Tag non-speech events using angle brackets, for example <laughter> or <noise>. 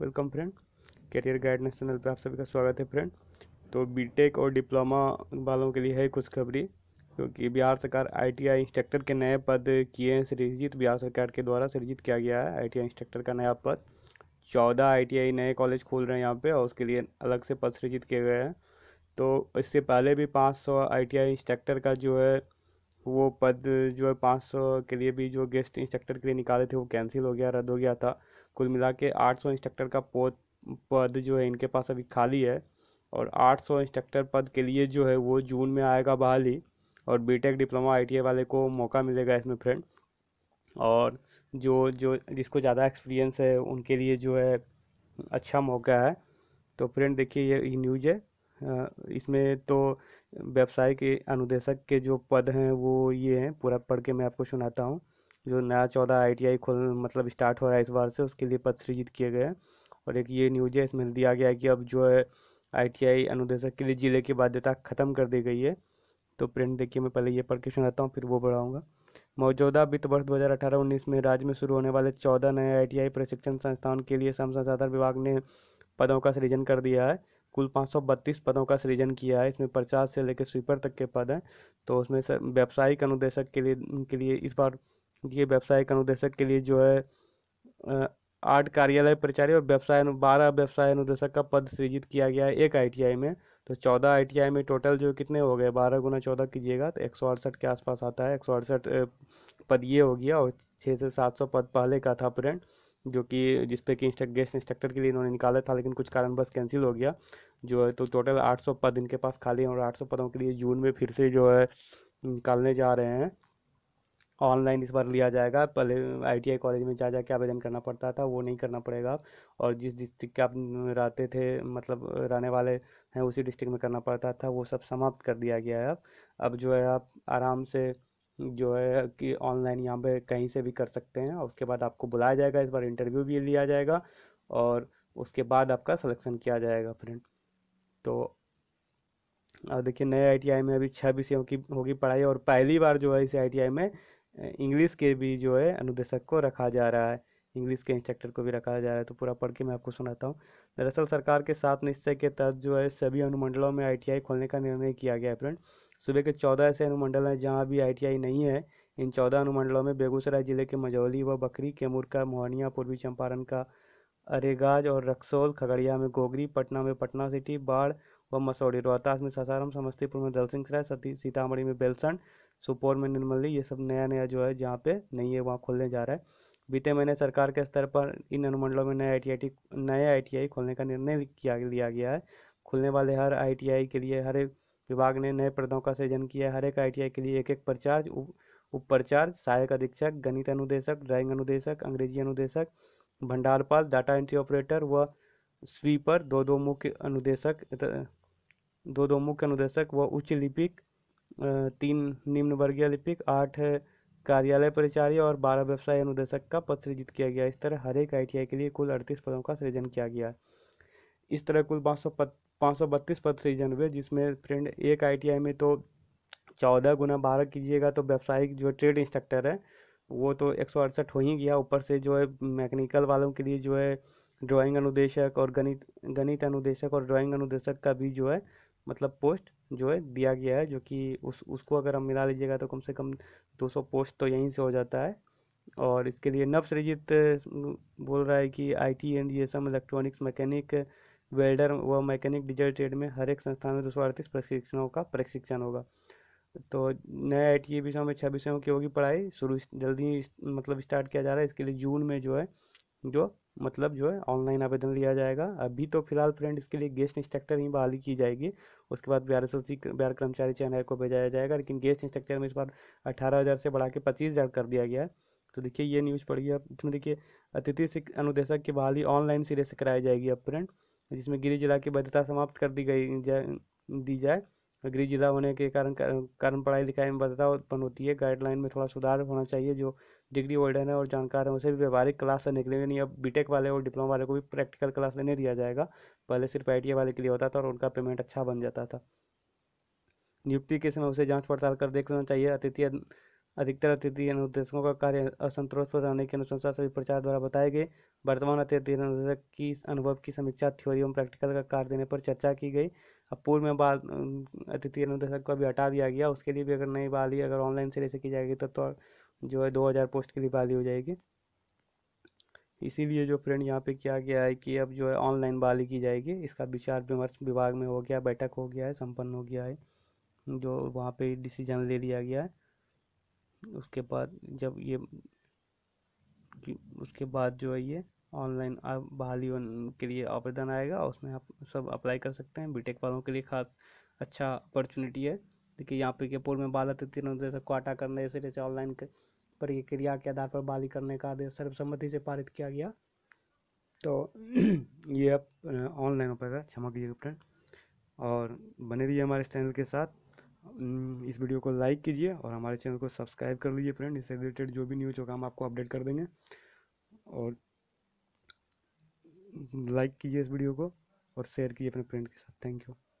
welcome friend career guidance channel पे आप सभी का स्वागत है फ्रेंड तो बीटेक और डिप्लोमा वालों के लिए है कुछ खबरी क्योंकि बिहार सरकार आईटीआई इंस्ट्रक्टर के नए पद किए हैं सृजित बिहार सरकार के द्वारा सृजित किया गया है आईटीआई इंस्ट्रक्टर का नया पद चौदह आईटीआई नए कॉलेज खोल रहे हैं यहाँ पे और उसके लिए अलग से पद सृजित किए गए हैं तो इससे पहले भी पाँच सौ आई इंस्ट्रक्टर का जो है वो पद जो है पाँच सौ के लिए भी जो गेस्ट इंस्ट्रक्टर के लिए निकाले थे वो कैंसिल हो गया रद्द हो गया था कुल मिला के आठ इंस्ट्रक्टर का पोद पद जो है इनके पास अभी खाली है और 800 इंस्ट्रक्टर पद के लिए जो है वो जून में आएगा बहाली और बीटेक डिप्लोमा आईटीआई वाले को मौका मिलेगा इसमें फ्रेंड और जो जो जिसको ज़्यादा एक्सपीरियंस है उनके लिए जो है अच्छा मौका है तो फ्रेंड देखिए ये न्यूज है इसमें तो व्यवसाय के अनुदेशक के जो पद हैं वो ये हैं पूरा पढ़ के मैं आपको सुनाता हूँ जो नया चौदह आई खोल मतलब स्टार्ट हो रहा है इस बार से उसके लिए पद सृजित किए गए हैं और एक ये न्यूज है इसमें दिया गया है कि अब जो है आई अनुदेशक के लिए ज़िले की बाध्यता ख़त्म कर दी गई है तो प्रिंट देखिए मैं पहले ये पढ़ के सुनाता हूँ फिर वो बढ़ाऊँगा मौजूदा वित्त वर्ष दो हज़ार अठारह उन्नीस में राज्य में शुरू होने वाले चौदह नए आई प्रशिक्षण संस्थान के लिए श्रम संसाधन विभाग ने पदों का सृजन कर दिया है कुल पाँच सौ बत्तीस पदों का सृजन किया है इसमें पचास से लेकर स्वीपर तक के पद हैं तो उसमें व्यावसायिक अनुदेशक के लिए के लिए इस बार ये व्यावसायिक अनुदेशक के लिए जो है आठ कार्यालय परिचारी और व्यवसाय बारह व्यवसाय अनुदेशक का पद सृजित किया गया है एक आईटीआई में तो चौदह आईटीआई में टोटल जो कितने हो गए बारह गुना चौदह कीजिएगा तो एक सौ अड़सठ के आसपास आता है एक सौ अड़सठ पद ये हो गया और छः से सात सौ पद पहले का था प्रेंट जो कि जिसपे कि गेस्ट इंस्ट्रक्टर के लिए इन्होंने निकाला था लेकिन कुछ कारण बस कैंसिल हो गया जो है तो टोटल आठ सौ पद इनके पास खाली हैं और आठ सौ पदों के लिए जून में फिर से जो है निकालने जा रहे हैं ऑनलाइन इस बार लिया जाएगा पहले आई कॉलेज में जा जा के आवेदन करना पड़ता था वो नहीं करना पड़ेगा और जिस डिस्ट्रिक्ट के आप रहते थे मतलब रहने वाले हैं उसी डिस्ट्रिक्ट में करना पड़ता था वो सब समाप्त कर दिया गया है अब अब जो है आप आराम से जो है कि ऑनलाइन यहाँ पे कहीं से भी कर सकते हैं और उसके बाद आपको बुलाया जाएगा इस बार इंटरव्यू भी लिया जाएगा और उसके बाद आपका सिलेक्शन किया जाएगा फ्रेंड तो और देखिए नए आईटीआई में अभी छः विषयों की होगी पढ़ाई और पहली बार जो है इस आईटीआई में इंग्लिश के भी जो है अनुदेशक को रखा जा रहा है इंग्लिश के इंस्ट्रक्टर को भी रखा जा रहा है तो पूरा पढ़ के मैं आपको सुनाता हूँ दरअसल सरकार के साथ निश्चय के तहत जो है सभी अनुमंडलों में आईटीआई खोलने का निर्णय किया गया है फ्रेंड सुबह के चौदह ऐसे अनुमंडल हैं जहाँ भी आई नहीं है इन चौदह अनुमंडलों में बेगूसराय जिले के मझौली व बकरी कैमूर का मोहनिया पूर्वी चंपारण का अरेगाज और रक्सौल खगड़िया में गोगरी पटना में पटना सिटी बाढ़ व मसौड़ी रोहतास में सासाराम समस्तीपुर में दलसिंह सराय सीतामढ़ी में बेलसंड सुपौल में निर्मली ये सब नया नया जो है जहाँ पे नहीं है वहाँ खोलने जा रहा है बीते महीने सरकार के स्तर पर इन अनुमंडलों में नए आई नए आई टी आई खोलने का निर्णय किया लिया गया है खुलने वाले हर आई टी आई के लिए हर एक विभाग ने नए पदों का सृजन किया है हर एक आई के लिए एक एक प्रचार उप प्रचार सहायक अधीक्षक गणित अनुदेशक ड्राइंग अनुदेशक अंग्रेजी अनुदेशक भंडारपाल डाटा एंट्री ऑपरेटर व स्वीपर दो दो मुख्य अनुदेशक दो दो मुख्य अनुदेशक व उच्च लिपिक तीन निम्न वर्गीय लिपिक आठ कार्यालय परिचार्य और बारह व्यवसाय अनुदेशक का पद सृजित किया गया इस तरह हर एक आई के लिए कुल अड़तीस पदों का सृजन किया गया इस तरह कुल पाँच सौ पद पाँच सौ बत्तीस पद सृजन हुए जिसमें फ्रेंड एक आई में तो चौदह गुना बारह कीजिएगा तो व्यावसायिक जो ट्रेड इंस्ट्रक्टर है वो तो एक सौ अड़सठ हो ही गया ऊपर से जो है मैकेनिकल वालों के लिए जो है ड्राइंग अनुदेशक और गणित गणित अनुदेशक और ड्राइंग अनुदेशक का भी जो है मतलब पोस्ट जो है दिया गया है जो कि उस उसको अगर हम मिला लीजिएगा तो कम से कम 200 पोस्ट तो यहीं से हो जाता है और इसके लिए नवसृजित बोल रहा है कि आईटी एंड ये सब इलेक्ट्रॉनिक्स मैकेनिक वेल्डर व मैकेनिक डिजिटल ट्रेड में हर एक संस्थान में दो सौ अड़तीस प्रशिक्षणों का प्रशिक्षण होगा तो नए आई टी विषयों में छः विषयों की होगी पढ़ाई शुरू जल्दी मतलब स्टार्ट किया जा रहा है इसके लिए जून में जो है जो मतलब जो है ऑनलाइन आवेदन लिया जाएगा अभी तो फिलहाल फ्रेंड इसके लिए गेस्ट इंस्ट्रक्टर ही बहाली की जाएगी उसके बाद Bihar S S C Bihar कर्मचारी चयन को भेजा जाएगा लेकिन गेस्ट इंस्ट्रक्टर में इस बार अठारह हज़ार से बढ़ा के पच्चीस हज़ार कर दिया गया है तो देखिए ये न्यूज़ पड़ी है इसमें देखिए अतिथि से अनुदेशक की बहाली ऑनलाइन सिरे से कराई जाएगी अब फ्रेंड जिसमें गिरी जिला की वैधता समाप्त कर दी गई दी जाए गृह जिला होने के कारण कारण पढ़ाई लिखाई में बदलाव उत्पन्न होती है गाइडलाइन में थोड़ा सुधार होना चाहिए जो डिग्री होल्डर हैं और जानकार हैं उसे भी व्यवहारिक क्लास लेने के लिए नहीं अब बीटेक वाले और डिप्लोमा वाले को भी प्रैक्टिकल क्लास लेने दिया जाएगा पहले सिर्फ आई वाले के लिए होता था और उनका पेमेंट अच्छा बन जाता था नियुक्ति के समय उसे जाँच पड़ताल कर देख लेना चाहिए अतिथि अधिकतर अतिथि अनुदेशकों का कार्य असंतोष बताने रहने की अनुशंसा सभी प्रचार द्वारा बताए गए वर्तमान अतिथि अनुदेशक की अनुभव की समीक्षा थ्योरी एवं प्रैक्टिकल का कार्य देने पर चर्चा की गई अब पूर्व में बाल अतिथि अनुदेशक को अभी हटा दिया गया उसके लिए भी अगर नई बाली अगर ऑनलाइन से से की जाएगी तो, तो जो है दो हज़ार पोस्ट लिए बहाली हो जाएगी इसीलिए जो फ्रेंड यहाँ पे किया गया है कि अब जो है ऑनलाइन बहाली की जाएगी इसका विचार विमर्श विभाग में हो गया बैठक हो गया है संपन्न हो गया है जो वहाँ पे डिसीजन ले लिया गया है उसके बाद जब ये उसके बाद जो है ये ऑनलाइन बहाली के लिए आवेदन आएगा उसमें आप सब अप्लाई कर सकते हैं बीटेक वालों के लिए खास अच्छा अपॉर्चुनिटी है देखिए यहाँ पे के पोल में बाल तक तीन क्वाटा करने ऐसे जैसे ऑनलाइन प्रक्रिया के आधार पर बाली करने का आदेश सर्वसम्मति से पारित किया गया तो <clears throat> ये अब ऑनलाइन हो पाएगा क्षमा कीजिएगा फ्रेंड और बने रहिए हमारे चैनल के साथ इस वीडियो को लाइक कीजिए और हमारे चैनल को सब्सक्राइब कर लीजिए फ्रेंड इससे रिलेटेड जो भी न्यूज़ होगा हम आपको अपडेट कर देंगे और लाइक कीजिए इस वीडियो को और शेयर कीजिए अपने फ्रेंड के साथ थैंक यू